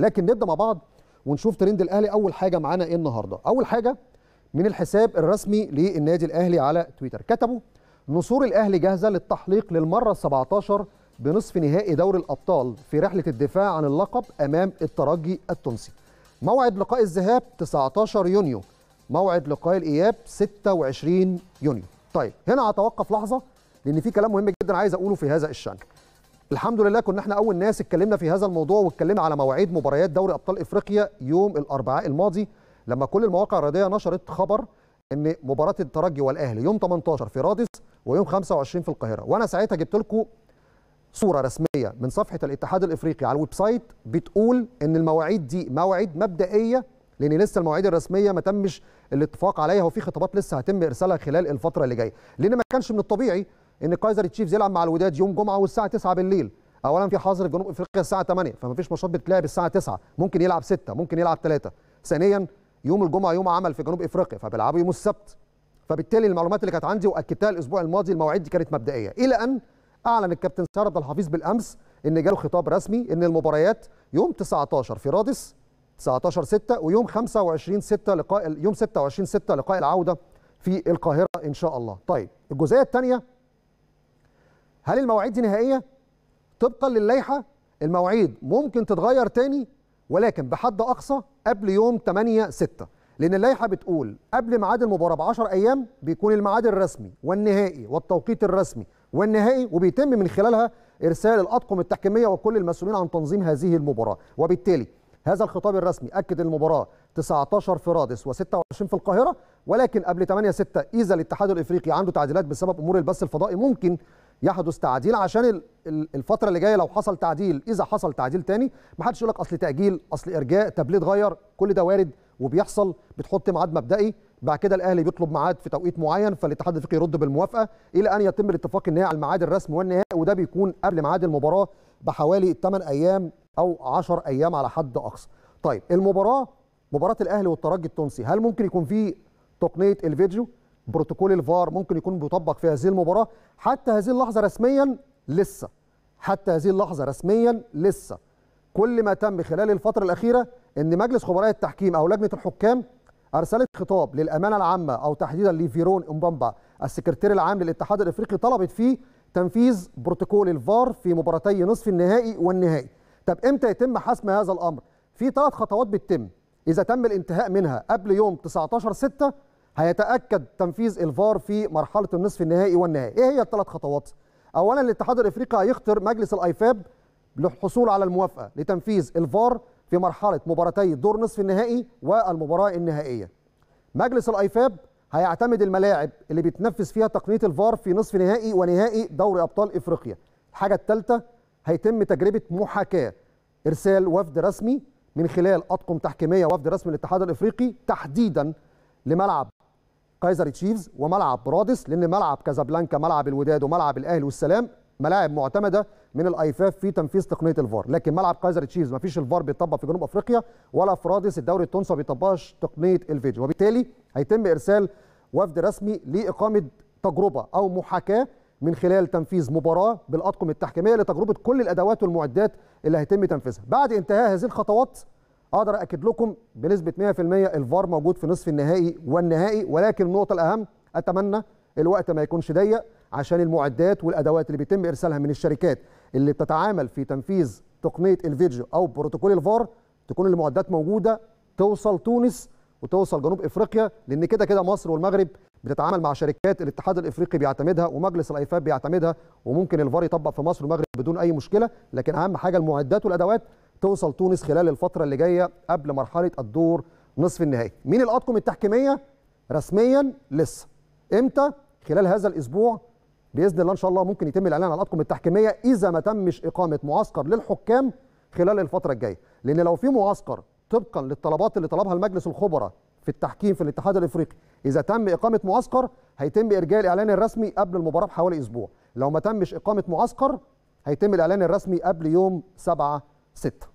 لكن نبدا مع بعض ونشوف ترند الاهلي اول حاجه معانا ايه النهارده اول حاجه من الحساب الرسمي للنادي الاهلي على تويتر كتبوا نصور الاهلي جاهزه للتحليق للمره 17 بنصف نهائي دوري الابطال في رحله الدفاع عن اللقب امام الترجي التونسي موعد لقاء الذهاب 19 يونيو موعد لقاء الاياب 26 يونيو طيب هنا هتوقف لحظه لان في كلام مهم جدا عايز اقوله في هذا الشان الحمد لله كنا احنا اول ناس اتكلمنا في هذا الموضوع واتكلمنا على مواعيد مباريات دوري ابطال افريقيا يوم الاربعاء الماضي لما كل المواقع الرياضيه نشرت خبر ان مباراه الترجي والاهلي يوم 18 في رادس ويوم 25 في القاهره وانا ساعتها جبت لكم صوره رسميه من صفحه الاتحاد الافريقي على الويب سايت بتقول ان المواعيد دي مواعيد مبدئيه لان لسه المواعيد الرسميه ما تمش الاتفاق عليها وفي خطابات لسه هتم ارسالها خلال الفتره اللي جايه لان ما كانش من الطبيعي ان كايزر تشيفز يلعب مع الوداد يوم جمعه والساعه 9 بالليل اولا في حظر جنوب افريقيا الساعه 8 فما فيش ماتشات بتلعب الساعه 9 ممكن يلعب 6 ممكن يلعب 3 ثانيا يوم الجمعه يوم عمل في جنوب افريقيا فبيلعبوا يوم السبت فبالتالي المعلومات اللي كانت عندي واكدتها الاسبوع الماضي المواعيد دي كانت مبدئيه الى ان اعلن الكابتن سعد عبد الحفيظ بالامس ان جاله خطاب رسمي ان المباريات يوم 19 في رادس 19 6 ويوم 25 6 لقاء يوم 26 6 لقاء العوده في القاهره ان شاء الله طيب الجزئيه الثانيه هل المواعيد دي نهائيه طبقا للائحه المواعيد ممكن تتغير تاني ولكن بحد اقصى قبل يوم 8 6 لان اللائحه بتقول قبل ميعاد المباراه ب 10 ايام بيكون الميعاد الرسمي والنهائي والتوقيت الرسمي والنهائي وبيتم من خلالها ارسال الاطقم التحكيميه وكل المسؤولين عن تنظيم هذه المباراه وبالتالي هذا الخطاب الرسمي اكد المباراه 19 في رادس و26 في القاهره ولكن قبل 8 6 اذا الاتحاد الافريقي عنده تعديلات بسبب امور البث الفضائي ممكن يحدث تعديل عشان الفتره اللي جايه لو حصل تعديل اذا حصل تعديل تاني ما حدش يقول لك اصل تاجيل اصل ارجاء تبليد غير كل ده وارد وبيحصل بتحط ميعاد مبدئي بعد كده الاهلي بيطلب ميعاد في توقيت معين فالاتحاد الافريقي يرد بالموافقه الى ان يتم الاتفاق النهائي على الميعاد الرسمي والنهائي وده بيكون قبل ميعاد المباراه بحوالي 8 ايام او 10 ايام على حد اقصى. طيب المباراه مباراه الاهلي والترجي التونسي هل ممكن يكون في تقنيه الفيديو بروتوكول الفار ممكن يكون بيطبق في هذه المباراه حتى هذه اللحظه رسميا لسه حتى هذه اللحظه رسميا لسه كل ما تم خلال الفتره الاخيره ان مجلس خبراء التحكيم او لجنه الحكام ارسلت خطاب للامانه العامه او تحديدا لفيرون امبامبا السكرتير العام للاتحاد الافريقي طلبت فيه تنفيذ بروتوكول الفار في مباراتي نصف النهائي والنهائي طب امتى يتم حسم هذا الامر في ثلاث خطوات بتتم اذا تم الانتهاء منها قبل يوم 19 6 هيتاكد تنفيذ الفار في مرحله النصف النهائي والنهائي ايه هي الثلاث خطوات اولا الاتحاد الافريقي هيخطر مجلس الايفاب للحصول على الموافقه لتنفيذ الفار في مرحله مباراتي دور نصف النهائي والمباراه النهائيه مجلس الايفاب هيعتمد الملاعب اللي بيتنفذ فيها تقنيه الفار في نصف نهائي ونهائي دوري ابطال افريقيا الحاجه الثالثه هيتم تجربه محاكاه ارسال وفد رسمي من خلال اطقم تحكيميه وفد رسمي للاتحاد الافريقي تحديدا لملعب كايزر تشيفز وملعب رادس لان ملعب كازابلانكا ملعب الوداد وملعب الاهلي والسلام ملاعب معتمده من الايفاف في تنفيذ تقنيه الفار لكن ملعب كايزر تشيفز ما فيش الفار بيطبق في جنوب افريقيا ولا في رادس الدوري التونسي ما بيطبقش تقنيه الفيديو وبالتالي هيتم ارسال وفد رسمي لاقامه تجربه او محاكاه من خلال تنفيذ مباراه بالاطقم التحكيميه لتجربه كل الادوات والمعدات اللي هيتم تنفيذها بعد انتهاء هذه الخطوات اقدر اكد لكم بنسبه 100% الفار موجود في نصف النهائي والنهائي ولكن النقطه الاهم اتمنى الوقت ما يكونش ضيق عشان المعدات والادوات اللي بيتم ارسالها من الشركات اللي بتتعامل في تنفيذ تقنيه الفيديو او بروتوكول الفار تكون المعدات موجوده توصل تونس وتوصل جنوب افريقيا لان كده كده مصر والمغرب بتتعامل مع شركات الاتحاد الافريقي بيعتمدها ومجلس الايفاب بيعتمدها وممكن الفار يطبق في مصر والمغرب بدون اي مشكله لكن اهم حاجه المعدات والادوات توصل تونس خلال الفتره اللي جايه قبل مرحله الدور نصف النهائي مين الاطقم التحكيميه رسميا لسه امتى خلال هذا الاسبوع باذن الله ان شاء الله ممكن يتم الاعلان عن الاطقم التحكيميه اذا ما تمش اقامه معسكر للحكام خلال الفتره الجايه لان لو في معسكر طبقا للطلبات اللي طلبها المجلس الخبراء في التحكيم في الاتحاد الافريقي اذا تم اقامه معسكر هيتم ارجاء الاعلان الرسمي قبل المباراه بحوالي اسبوع لو ما تمش اقامه معسكر هيتم الاعلان الرسمي قبل يوم 7 6